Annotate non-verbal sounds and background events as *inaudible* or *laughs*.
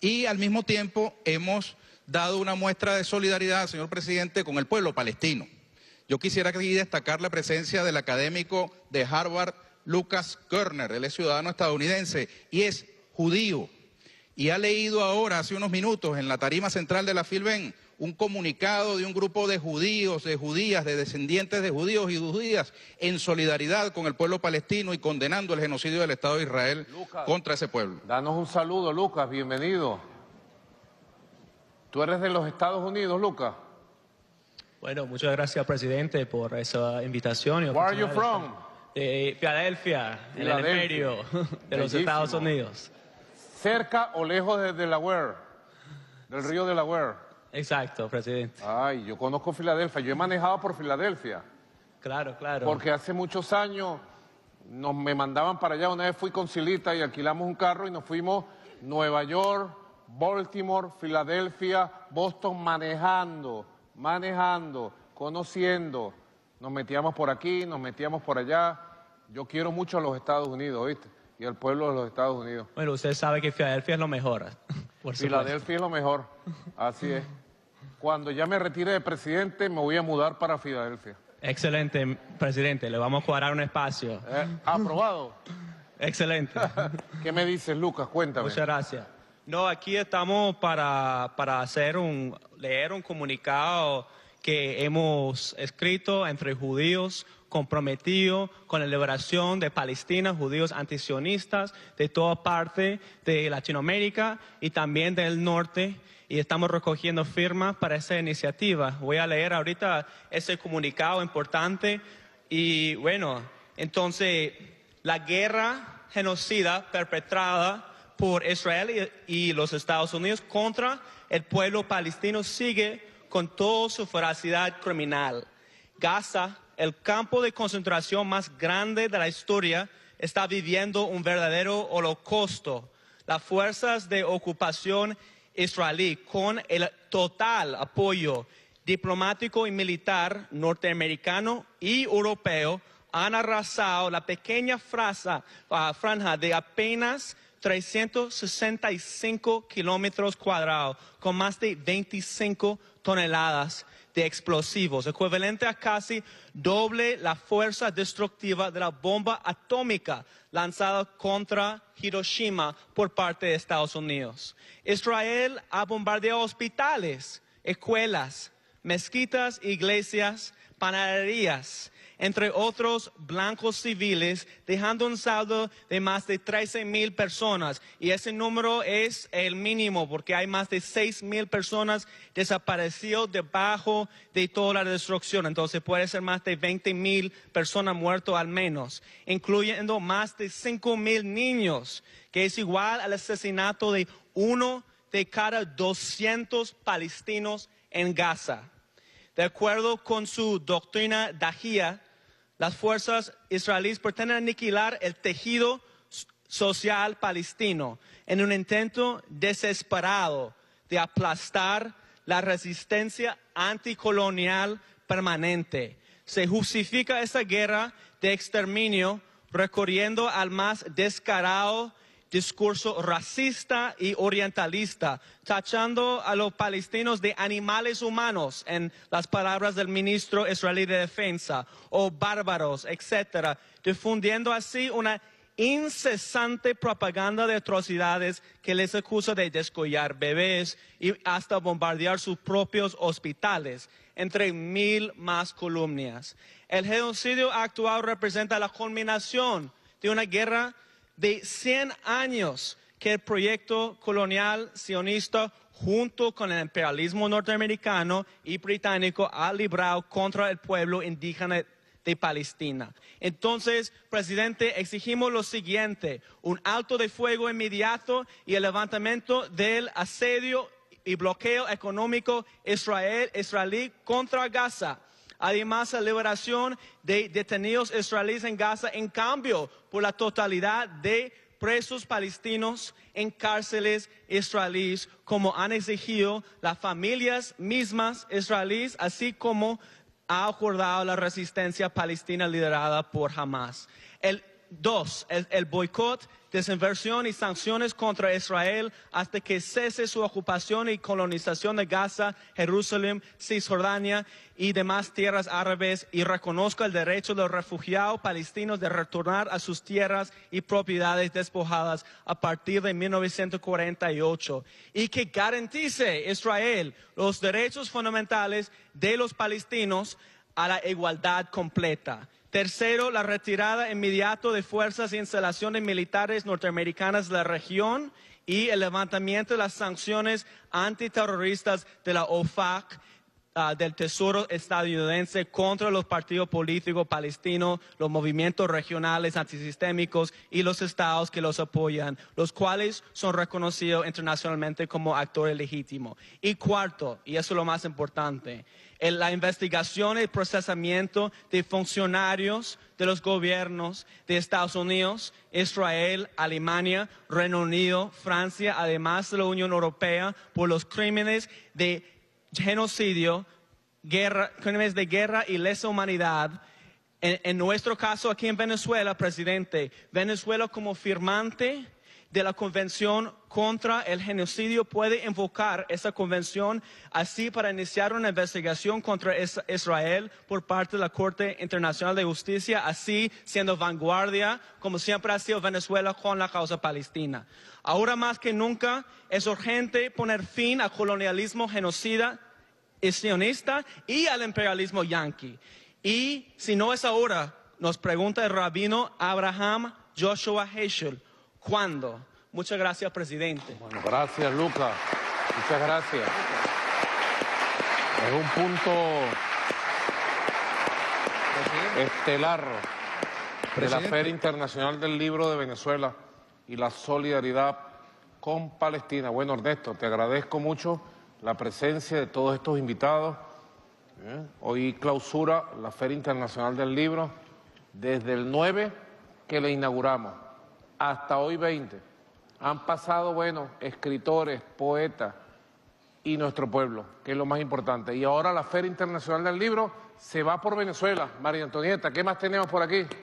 y al mismo tiempo hemos dado una muestra de solidaridad, señor presidente, con el pueblo palestino. Yo quisiera aquí destacar la presencia del académico de Harvard, Lucas Kerner. Él es ciudadano estadounidense y es judío. Y ha leído ahora, hace unos minutos, en la tarima central de la Filben, un comunicado de un grupo de judíos, de judías, de descendientes de judíos y judías en solidaridad con el pueblo palestino y condenando el genocidio del Estado de Israel contra ese pueblo. Danos un saludo, Lucas, bienvenido. ¿Tú eres de los Estados Unidos, Lucas? Bueno, muchas gracias, presidente, por esa invitación. Where are you De Filadelfia, en el imperio *laughs* de los Estados Unidos. ¿Cerca o lejos de Delaware? Del río Delaware. Exacto, presidente. Ay, yo conozco Filadelfia, yo he manejado por Filadelfia. Claro, claro. Porque hace muchos años nos me mandaban para allá, una vez fui con Silita y alquilamos un carro y nos fuimos Nueva York, Baltimore, Filadelfia, Boston manejando, manejando, conociendo. Nos metíamos por aquí, nos metíamos por allá. Yo quiero mucho a los Estados Unidos, ¿viste? Y al pueblo de los Estados Unidos. Bueno, usted sabe que Filadelfia es lo mejor. *laughs* Filadelfia es lo mejor. Así es. Cuando ya me retire de presidente, me voy a mudar para Filadelfia. Excelente, presidente. Le vamos a cuadrar un espacio. Eh, aprobado. Excelente. *laughs* ¿Qué me dices, Lucas? Cuéntame. Muchas gracias. No, aquí estamos para, para hacer un, leer un comunicado que hemos escrito entre judíos ...comprometidos con la liberación de Palestina, judíos antisionistas de toda parte de Latinoamérica y también del norte. Y estamos recogiendo firmas para esa iniciativa. Voy a leer ahorita ese comunicado importante. Y bueno, entonces, la guerra genocida perpetrada por Israel y los Estados Unidos contra el pueblo palestino sigue con toda su ferocidad criminal. Gaza, el campo de concentración más grande de la historia, está viviendo un verdadero holocausto. Las fuerzas de ocupación israelí, con el total apoyo diplomático y militar norteamericano y europeo, han arrasado la pequeña ah, franja de apenas 365 kilómetros cuadrados con más de 25 toneladas de explosivos, equivalente a casi doble la fuerza destructiva de la bomba atómica lanzada contra Hiroshima por parte de Estados Unidos. Israel ha bombardeado hospitales, escuelas, mezquitas, iglesias, panaderías, entre otros blancos civiles, dejando un saldo de más de 13 mil personas. Y ese número es el mínimo porque hay más de 6 mil personas desaparecidas debajo de toda la destrucción. Entonces puede ser más de 20 mil personas muertas al menos, incluyendo más de 5 mil niños, que es igual al asesinato de uno de cada 200 palestinos en Gaza. De acuerdo con su doctrina Dajía, las fuerzas israelíes pretenden aniquilar el tejido social palestino en un intento desesperado de aplastar la resistencia anticolonial permanente. Se justifica esta guerra de exterminio recurriendo al más descarado discurso racista y orientalista, tachando a los palestinos de animales humanos en las palabras del ministro israelí de Defensa, o oh, bárbaros, etc., difundiendo así una incesante propaganda de atrocidades que les acusa de descollar bebés y hasta bombardear sus propios hospitales, entre mil más columnas. El genocidio actual representa la culminación de una guerra de 100 años que el proyecto colonial sionista junto con el imperialismo norteamericano y británico ha librado contra el pueblo indígena de Palestina. Entonces, presidente, exigimos lo siguiente, un alto de fuego inmediato y el levantamiento del asedio y bloqueo económico israel, israelí contra Gaza Además, la liberación de detenidos israelíes en Gaza en cambio por la totalidad de presos palestinos en cárceles israelíes, como han exigido las familias mismas israelíes, así como ha acordado la resistencia palestina liderada por Hamas. Dos, el, boicot, desinversión y sanciones contra Israel hasta que cese su ocupación y colonización de Gaza, Jerusalén, Cisjordania y demás tierras árabes y reconozca el derecho de los refugiados palestinos de retornar a sus tierras y propiedades despojadas a partir de 1948 y que garantice Israel los derechos fundamentales de los palestinos a la igualdad completa. Tercero, la retirada inmediata de fuerzas e instalaciones militares norteamericanas de la región y el levantamiento de las sanciones antiterroristas de la OFAC Ah, del Tesoro estadounidense contra los partidos políticos palestinos, los movimientos regionales antisistémicos y los estados que los apoyan, los cuales son reconocidos internacionalmente como actores legítimos. Y cuarto, y eso es lo más importante, en la investigación y procesamiento de funcionarios de los gobiernos de Estados Unidos, Israel, Alemania, Reino Unido, Francia, además de la Unión Europea, por los crímenes de genocidio, guerra, crímenes de guerra y lesa humanidad. en nuestro caso aquí en Venezuela, presidente, Venezuela como firmante de la Convención contra el Genocidio puede invocar esa convención así para iniciar una investigación contra Israel por parte de la Corte Internacional de Justicia, así siendo vanguardia, como siempre ha sido Venezuela con la causa palestina. Ahora más que nunca es urgente poner fin al colonialismo genocida y sionista y al imperialismo yanqui. Y si no es ahora, nos pregunta el rabino Abraham Joshua Heschel, cuándo. Muchas gracias, presidente. Bueno, gracias, Lucas. Muchas gracias. Es un punto estelar de la Feria Internacional del Libro de Venezuela y la solidaridad con Palestina. Bueno, Ernesto, te agradezco mucho la presencia de todos estos invitados. ¿eh? Hoy clausura la Feria Internacional del Libro desde el 9 que le inauguramos hasta hoy 20, han pasado, bueno, escritores, poetas y nuestro pueblo, que es lo más importante. Y ahora la Feria Internacional del Libro se va por Venezuela. María Antonieta, ¿qué más tenemos por aquí?